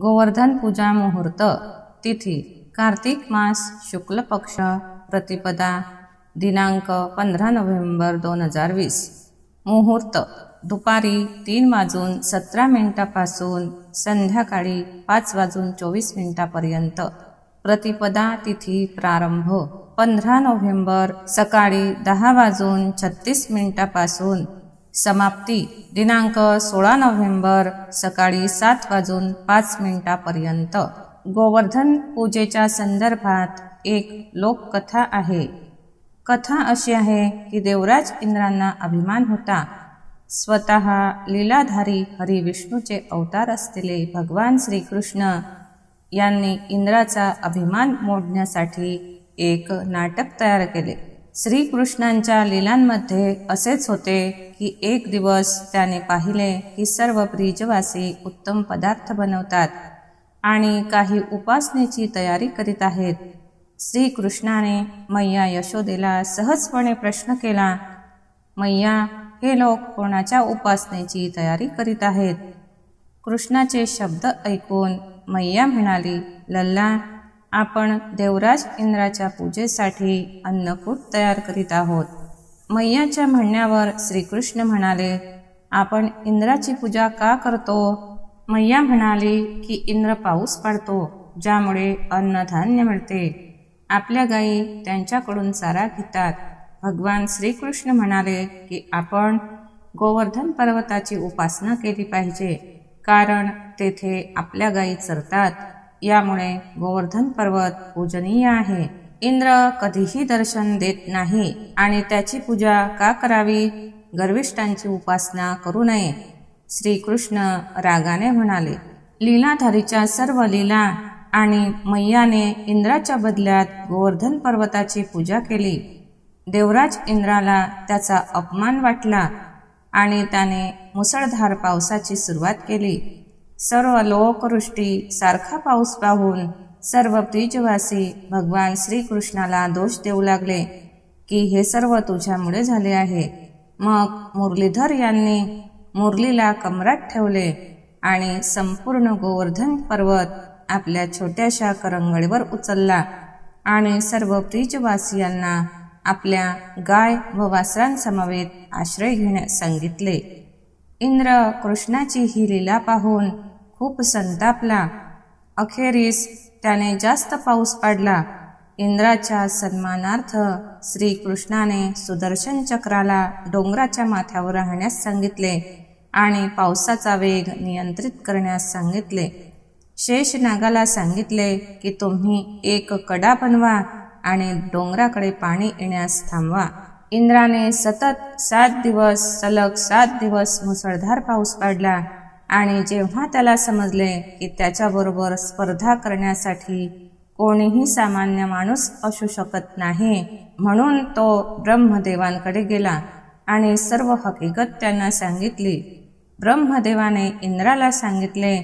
गोवर्धन पूजा मुहूर्त तिथी कार्तिक मास शुक्ल पक्ष प्रतिपदा दिनांक पंधरा नोव्हेंबर दोन हजार वीस मुहूर्त दुपारी तीन वाजून सतरा मिनिटापासून संध्याकाळी पाच वाजून चोवीस मिनिटापर्यंत प्रतिपदा तिथी प्रारंभ पंधरा नोव्हेंबर सकाळी दहा वाजून छत्तीस मिनिटापासून समाप्ती दिनांक सोळा नोव्हेंबर सकाळी सात वाजून पाच मिनिटापर्यंत गोवर्धन पूजेच्या संदर्भात एक लोककथा आहे कथा अशी आहे की देवराज इंद्रांना अभिमान होता स्वत लीलाधारी हरी विष्णूचे अवतार असलेले भगवान श्रीकृष्ण यांनी इंद्राचा अभिमान मोडण्यासाठी एक नाटक तयार केले श्रीकृष्णांच्या लिलांमध्ये असेच होते की एक दिवस त्याने पाहिले की सर्व ब्रिजवासी उत्तम पदार्थ बनवतात आणि काही उपासनेची तयारी करीत आहेत श्रीकृष्णाने मैया यशोदेला सहजपणे प्रश्न केला मैया हे लोक कोणाच्या उपासनेची तयारी करीत आहेत कृष्णाचे शब्द ऐकून मैया म्हणाली लल्ला आपण देवराज इंद्राच्या पूजेसाठी अन्नकूट तयार करीत आहोत मैयाच्या म्हणण्यावर श्रीकृष्ण म्हणाले आपण इंद्राची पूजा का करतो मैया म्हणाली की इंद्र पाऊस पडतो ज्यामुळे अन्नधान्य मिळते आपल्या गाई त्यांच्याकडून चारा घेतात भगवान श्रीकृष्ण म्हणाले की आपण गोवर्धन पर्वताची उपासना केली पाहिजे कारण तेथे आपल्या गाई चरतात यामुळे गोवर्धन पर्वत पूजनीय आहे इंद्र कधीही दर्शन देत नाही आणि त्याची पूजा का करावी गर्विष्ठांची उपासना करू नये श्रीकृष्ण रागाने म्हणाले लीलाधारीच्या सर्व लीला आणि मैयाने इंद्राच्या बदल्यात गोवर्धन पर्वताची पूजा केली देवराज इंद्राला त्याचा अपमान वाटला आणि त्याने मुसळधार पावसाची सुरुवात केली सर्व लोकवृष्टी सारखा पाऊस पाहून सर्व ब्रिजवासी भगवान श्रीकृष्णाला दोष देऊ लागले की हे सर्व तुझ्यामुळे झाले आहे मग मुरलीधर यांनी मुरलीला कमरात ठेवले आणि संपूर्ण गोवर्धन पर्वत आपल्या छोट्याशा करंगळीवर उचलला आणि सर्व ब्रिजवासियांना आपल्या गाय व वासरांसमवेत आश्रय घेण्यास सांगितले इंद्र कृष्णाची ही लीला पाहून खूप संतापला अखेरीस त्याने जास्त पाऊस पाडला इंद्राच्या सन्मानार्थ श्रीकृष्णाने सुदर्शन चक्राला डोंगराच्या माथ्यावर राहण्यास सांगितले आणि पावसाचा वेग नियंत्रित करण्यास सांगितले शेष नागाला सांगितले की तुम्ही एक कडा बनवा आणि डोंगराकडे पाणी येण्यास थांबवा इंद्राने सतत सात दिवस सलग सात दिवस मुसळधार पाऊस पाडला आणि जेव्हा त्याला समजले की त्याच्याबरोबर स्पर्धा करण्यासाठी कोणीही सामान्य माणूस असू शकत नाही म्हणून तो ब्रह्मदेवांकडे गेला आणि सर्व हकीकत त्यांना सांगितली ब्रह्मदेवाने इंद्राला सांगितले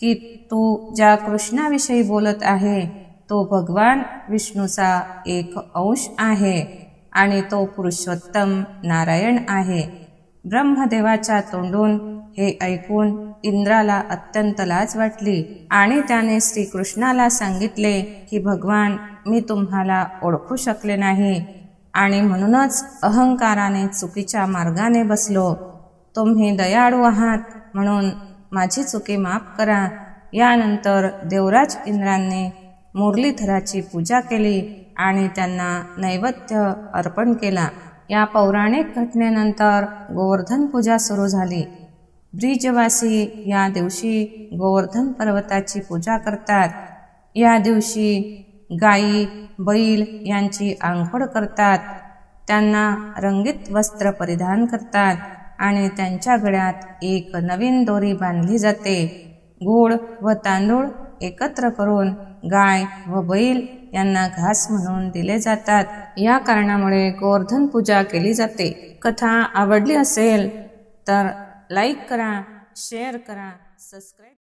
की तू ज्या कृष्णाविषयी बोलत आहे तो भगवान विष्णूचा एक अंश आहे आणि तो पुरुषोत्तम नारायण आहे ब्रह्मदेवाच्या तोंडून हे ऐकून इंद्राला अत्यंत लाज वाटली आणि त्याने श्रीकृष्णाला सांगितले की भगवान मी तुम्हाला ओळखू शकले नाही आणि म्हणूनच अहंकाराने चुकीच्या मार्गाने बसलो तुम्ही दयाळू आहात म्हणून माझी चुकी माफ करा यानंतर देवराज इंद्रांनी मुरलीधराची पूजा केली आणि त्यांना नैवेद्य अर्पण केला या पौराणिक घटनेनंतर गोवर्धन पूजा सुरू झाली ब्रिजवासी या दिवशी गोवर्धन पर्वताची पूजा करतात या दिवशी गाई बैल यांची आंघोळ करतात त्यांना रंगीत वस्त्र परिधान करतात आणि त्यांच्या गळ्यात एक नवीन दोरी बांधली जाते गोड व तांदूळ एकत्र करून गाय व बैल यांना घास म्हणून दिले जातात या कारणामुळे गोवर्धन पूजा केली जाते कथा आवडली असेल तर लाईक करा शेअर करा सबस्क्राईब